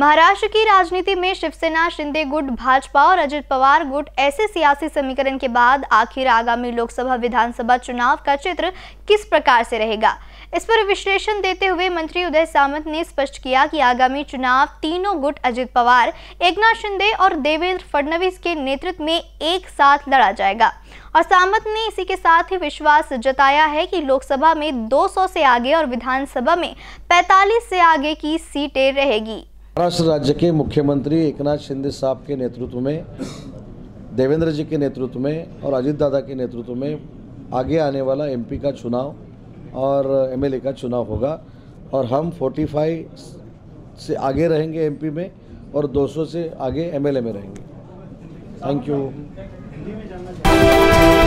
महाराष्ट्र की राजनीति में शिवसेना शिंदे गुट भाजपा और अजित पवार गुट ऐसे सियासी समीकरण के बाद आखिर आगामी लोकसभा विधानसभा चुनाव का चित्र किस प्रकार से रहेगा इस पर विश्लेषण देते हुए मंत्री उदय सामंत ने स्पष्ट किया कि आगामी चुनाव तीनों गुट अजित पवार एकनाथ शिंदे और देवेंद्र फडणवीस के नेतृत्व में एक साथ लड़ा जाएगा और सामंत ने इसी के साथ ही विश्वास जताया है कि लोकसभा में 200 से आगे और विधानसभा में 45 से आगे की सीटें रहेगी महाराष्ट्र राज्य के मुख्यमंत्री एकनाथ शिंदे साहब के नेतृत्व में देवेंद्र जी के नेतृत्व में और अजीत दादा के नेतृत्व में आगे आने वाला एमपी का चुनाव और एमएलए का चुनाव होगा और हम 45 से आगे रहेंगे एमपी में और 200 से आगे एमएलए में रहेंगे थैंक यू